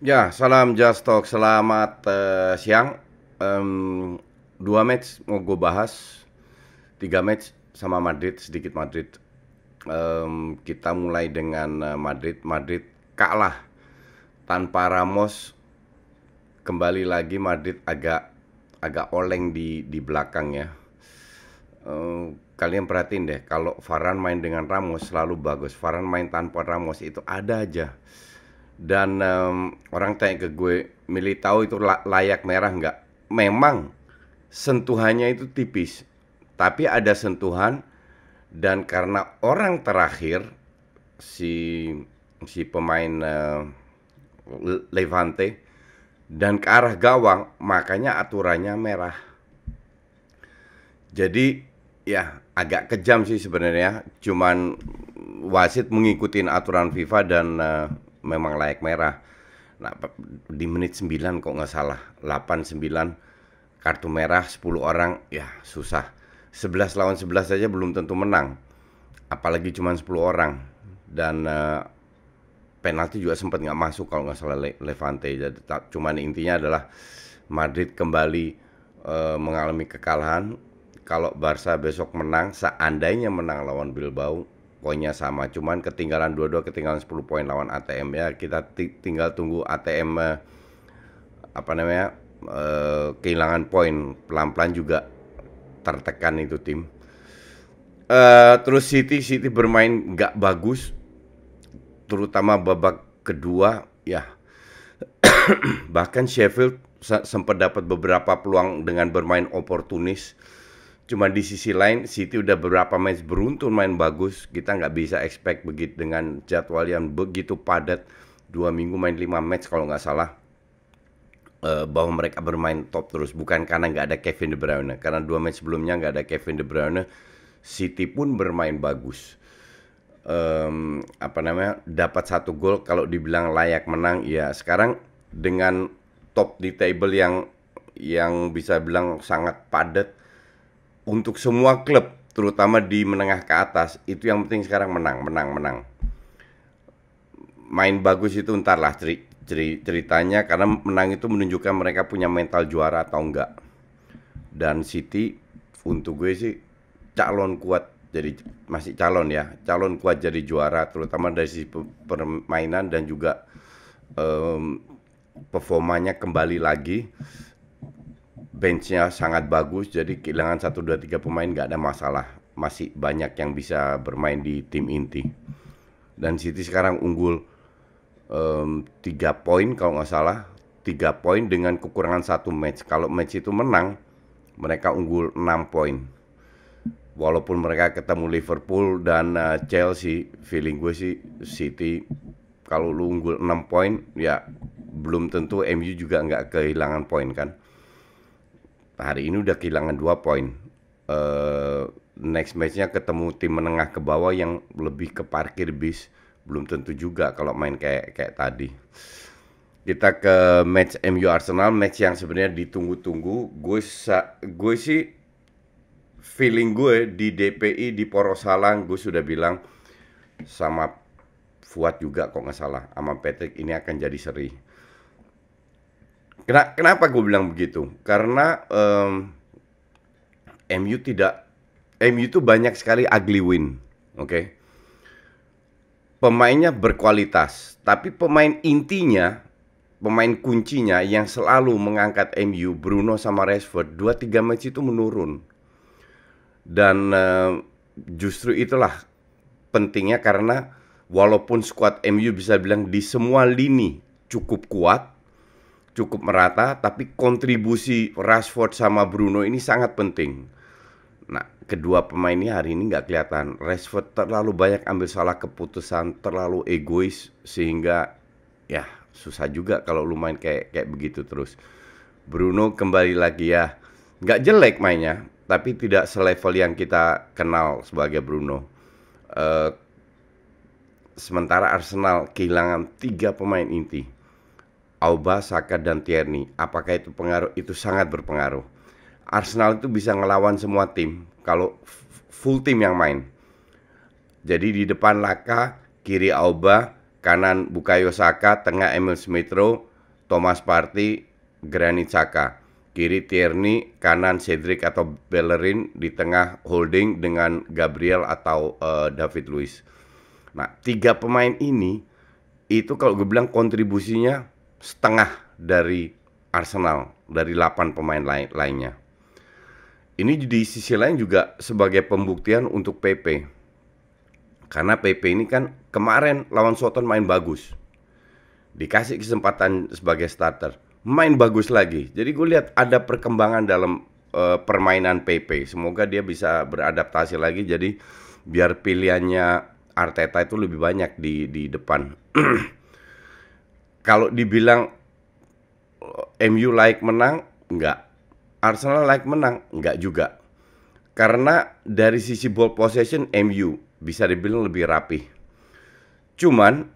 Ya, salam Just Talk. Selamat uh, siang. Um, dua match mau gue bahas. Tiga match sama Madrid, sedikit Madrid. Um, kita mulai dengan eh, Madrid. Madrid kalah tanpa Ramos. Kembali lagi Madrid agak agak oleng di di belakang ya. Eh, kalian perhatiin deh kalau Faran main dengan Ramos selalu bagus Faran main tanpa Ramos itu ada aja dan um, orang tanya ke gue Militao itu layak merah nggak memang sentuhannya itu tipis tapi ada sentuhan dan karena orang terakhir si si pemain uh, Levante dan ke arah gawang makanya aturannya merah jadi ya agak kejam sih sebenarnya. Cuman wasit mengikuti aturan FIFA dan uh, memang layak merah. Nah, di menit 9 kok nggak salah, 8 9 kartu merah 10 orang ya susah. 11 lawan 11 saja belum tentu menang. Apalagi cuman 10 orang dan uh, penalti juga sempat nggak masuk kalau nggak salah Le Levante. Jadi cuman intinya adalah Madrid kembali uh, mengalami kekalahan kalau Barca besok menang, seandainya menang lawan Bilbao, poinnya sama. Cuman ketinggalan dua-dua ketinggalan 10 poin lawan ATM ya. Kita tinggal tunggu ATM eh, apa namanya? Eh, kehilangan poin pelan-pelan juga tertekan itu tim. Eh, terus City City bermain nggak bagus terutama babak kedua ya. Bahkan Sheffield sempat dapat beberapa peluang dengan bermain oportunis cuma di sisi lain City udah beberapa match beruntun main bagus. Kita nggak bisa expect begitu dengan jadwal yang begitu padat. Dua minggu main lima match kalau nggak salah. Uh, bahwa mereka bermain top terus bukan karena nggak ada Kevin De Bruyne karena dua match sebelumnya nggak ada Kevin De Bruyne City pun bermain bagus um, apa namanya dapat satu gol kalau dibilang layak menang ya sekarang dengan top di table yang yang bisa bilang sangat padat untuk semua klub terutama di menengah ke atas itu yang penting sekarang menang menang menang main bagus itu ntar ceri, ceri, ceritanya karena menang itu menunjukkan mereka punya mental juara atau enggak dan City untuk gue sih calon kuat jadi masih calon ya calon kuat jadi juara terutama dari sisi permainan dan juga um, performanya kembali lagi benchnya sangat bagus jadi kehilangan satu dua tiga pemain nggak ada masalah masih banyak yang bisa bermain di tim inti dan City sekarang unggul tiga poin kalau nggak salah tiga poin dengan kekurangan satu match kalau match itu menang mereka unggul enam poin walaupun mereka ketemu Liverpool dan uh, Chelsea feeling gue sih City kalau lu unggul enam poin ya belum tentu MU juga nggak kehilangan poin kan hari ini udah kehilangan dua poin. Uh, next matchnya ketemu tim menengah ke bawah yang lebih ke parkir bis belum tentu juga kalau main kayak kayak tadi. Kita ke match MU Arsenal, match yang sebenarnya ditunggu-tunggu. Gue gue sih feeling gue di DPI di Poros Halang gue sudah bilang sama Fuad juga kok nggak salah sama Patrick ini akan jadi seri kenapa gue bilang begitu? Karena um, MU tidak MU itu banyak sekali ugly win, oke? Okay? Pemainnya berkualitas, tapi pemain intinya, pemain kuncinya yang selalu mengangkat MU, Bruno sama Rashford, dua tiga match itu menurun. Dan uh, justru itulah pentingnya karena walaupun skuad MU bisa bilang di semua lini cukup kuat, cukup merata tapi kontribusi Rashford sama Bruno ini sangat penting. Nah, kedua pemain ini hari ini nggak kelihatan. Rashford terlalu banyak ambil salah keputusan, terlalu egois sehingga ya susah juga kalau lu main kayak kayak begitu terus. Bruno kembali lagi ya, nggak jelek mainnya, tapi tidak selevel yang kita kenal sebagai Bruno. Uh, sementara Arsenal kehilangan tiga pemain inti. Auba, Saka, dan Tierney. Apakah itu pengaruh? Itu sangat berpengaruh. Arsenal itu bisa ngelawan semua tim kalau full tim yang main. Jadi di depan Laka, kiri Auba, kanan Bukayo Saka, tengah Emil Smith Rowe, Thomas Partey, Granit Saka. Kiri Tierney, kanan Cedric atau Bellerin, di tengah holding dengan Gabriel atau uh, David Luiz. Nah, tiga pemain ini itu kalau gue bilang kontribusinya setengah dari Arsenal dari 8 pemain lain lainnya. Ini di sisi lain juga sebagai pembuktian untuk PP. Karena PP ini kan kemarin lawan Soton main bagus. Dikasih kesempatan sebagai starter, main bagus lagi. Jadi gue lihat ada perkembangan dalam uh, permainan PP. Semoga dia bisa beradaptasi lagi jadi biar pilihannya Arteta itu lebih banyak di di depan. kalau dibilang MU like menang, enggak. Arsenal like menang, enggak juga. Karena dari sisi ball possession MU bisa dibilang lebih rapi. Cuman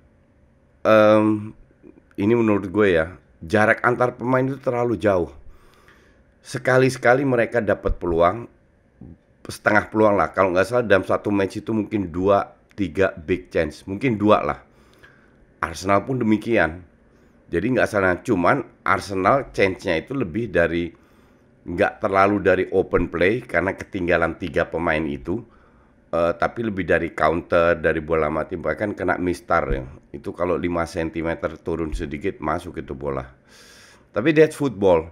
um, ini menurut gue ya, jarak antar pemain itu terlalu jauh. Sekali-sekali mereka dapat peluang setengah peluang lah. Kalau nggak salah dalam satu match itu mungkin dua tiga big chance, mungkin dua lah. Arsenal pun demikian jadi nggak salah cuman Arsenal change-nya itu lebih dari nggak terlalu dari open play karena ketinggalan tiga pemain itu. Uh, tapi lebih dari counter dari bola mati bahkan kena mistar ya. Itu kalau 5 cm turun sedikit masuk itu bola. Tapi that's football.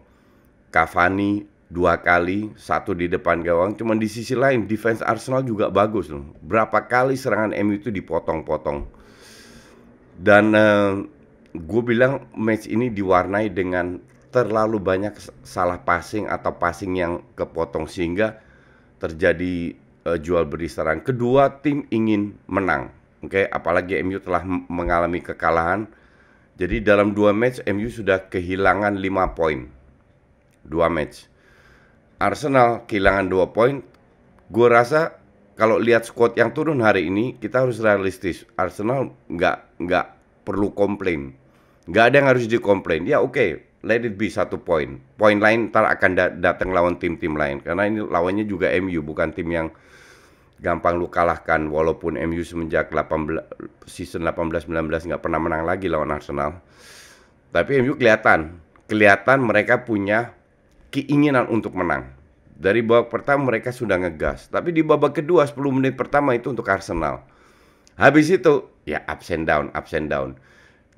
Cavani dua kali, satu di depan gawang. Cuman di sisi lain defense Arsenal juga bagus loh. Berapa kali serangan MU itu dipotong-potong. Dan uh, gue bilang match ini diwarnai dengan terlalu banyak salah passing atau passing yang kepotong sehingga terjadi uh, jual beli serang. Kedua tim ingin menang. Oke, okay? apalagi MU telah mengalami kekalahan. Jadi dalam dua match MU sudah kehilangan lima poin. Dua match. Arsenal kehilangan dua poin. Gue rasa kalau lihat squad yang turun hari ini kita harus realistis. Arsenal nggak nggak perlu komplain nggak ada yang harus dikomplain ya oke okay, let it be satu poin poin lain ntar akan da datang lawan tim-tim lain karena ini lawannya juga MU bukan tim yang gampang lu kalahkan walaupun MU semenjak 18 season 18 19 nggak pernah menang lagi lawan Arsenal. Tapi MU kelihatan, kelihatan mereka punya keinginan untuk menang. Dari babak pertama mereka sudah ngegas, tapi di babak kedua 10 menit pertama itu untuk Arsenal. Habis itu ya up and down, up and down.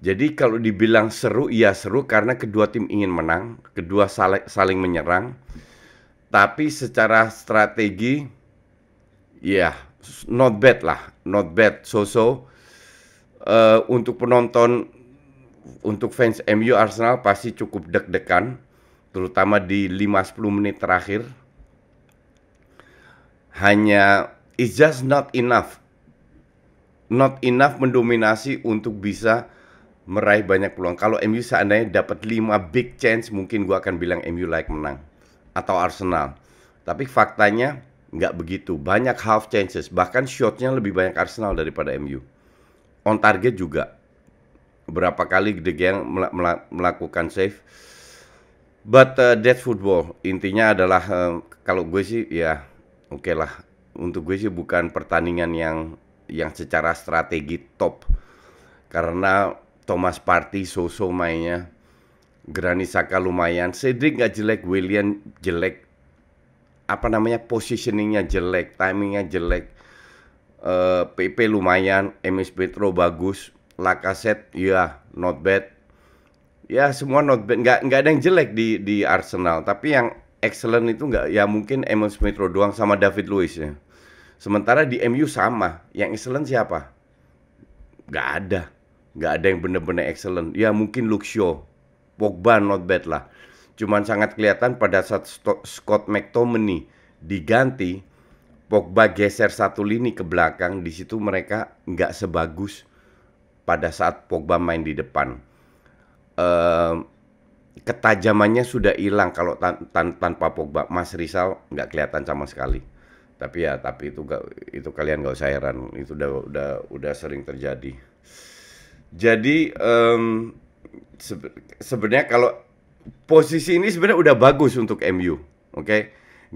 Jadi kalau dibilang seru, iya seru karena kedua tim ingin menang, kedua saling, saling menyerang. Tapi secara strategi, ya not bad lah, not bad. So-so uh, eh, untuk penonton, untuk fans MU Arsenal pasti cukup deg-degan, terutama di 5-10 menit terakhir. Hanya it's just not enough, not enough mendominasi untuk bisa meraih banyak peluang. Kalau MU seandainya dapat 5 big chance, mungkin gua akan bilang MU like menang. Atau Arsenal. Tapi faktanya nggak begitu. Banyak half chances. Bahkan shotnya lebih banyak Arsenal daripada MU. On target juga. Berapa kali De Gea melakukan save. But uh, that football. Intinya adalah uh, kalau gue sih ya oke okay lah. Untuk gue sih bukan pertandingan yang yang secara strategi top. Karena Thomas Party Soso mainnya Granit Saka lumayan Cedric gak jelek William jelek apa namanya positioningnya jelek timingnya jelek uh, eh, PP lumayan Emis Petro bagus Lakaset ya yeah, not bad ya yeah, semua not bad Gak, gak ada yang jelek di di Arsenal tapi yang excellent itu nggak ya mungkin Emis Petro doang sama David Luiz ya sementara di MU sama yang excellent siapa nggak ada nggak ada yang bener-bener excellent. Ya mungkin Luxio, Pogba not bad lah. Cuman sangat kelihatan pada saat Scott McTominay diganti, Pogba geser satu lini ke belakang, di situ mereka nggak sebagus pada saat Pogba main di depan. Uh, ketajamannya sudah hilang kalau tan tan tanpa Pogba. Mas Rizal nggak kelihatan sama sekali. Tapi ya, tapi itu gak, itu kalian nggak usah heran, itu udah udah udah sering terjadi. Jadi um, sebenarnya kalau posisi ini sebenarnya udah bagus untuk MU, oke? Okay?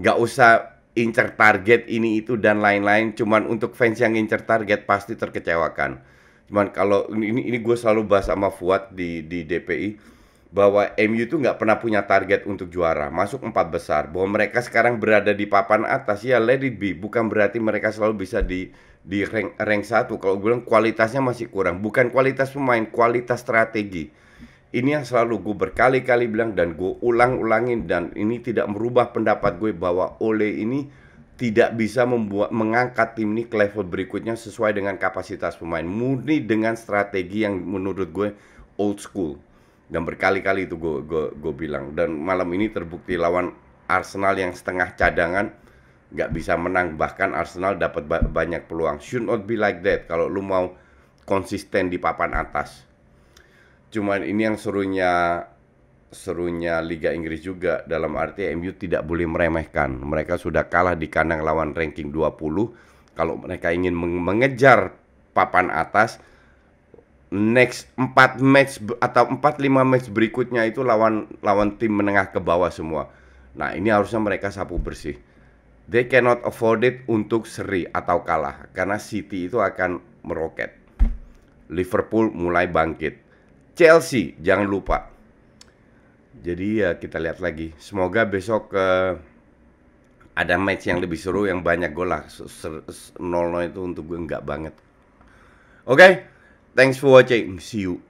Gak usah incer target ini itu dan lain-lain. Cuman untuk fans yang incer target pasti terkecewakan. Cuman kalau ini ini gue selalu bahas sama Fuad di di DPI bahwa MU itu nggak pernah punya target untuk juara, masuk empat besar. Bahwa mereka sekarang berada di papan atas, ya let it be. Bukan berarti mereka selalu bisa di di rank, rank satu. Kalau gue bilang kualitasnya masih kurang. Bukan kualitas pemain, kualitas strategi. Ini yang selalu gue berkali-kali bilang dan gue ulang-ulangin dan ini tidak merubah pendapat gue bahwa Ole ini tidak bisa membuat mengangkat tim ini ke level berikutnya sesuai dengan kapasitas pemain. Murni dengan strategi yang menurut gue old school dan berkali-kali itu gue gue gue bilang dan malam ini terbukti lawan Arsenal yang setengah cadangan nggak bisa menang bahkan Arsenal dapat ba banyak peluang should not be like that kalau lu mau konsisten di papan atas cuman ini yang serunya serunya Liga Inggris juga dalam arti MU tidak boleh meremehkan mereka sudah kalah di kandang lawan ranking 20 kalau mereka ingin mengejar papan atas next 4 match atau 4 5 match berikutnya itu lawan lawan tim menengah ke bawah semua. Nah, ini harusnya mereka sapu bersih. They cannot afford it untuk seri atau kalah karena City itu akan meroket. Liverpool mulai bangkit. Chelsea jangan lupa. Jadi ya kita lihat lagi. Semoga besok uh, ada match yang lebih seru yang banyak gol lah. 0-0 itu untuk gue enggak banget. Oke. Okay? Thanks for watching. See you.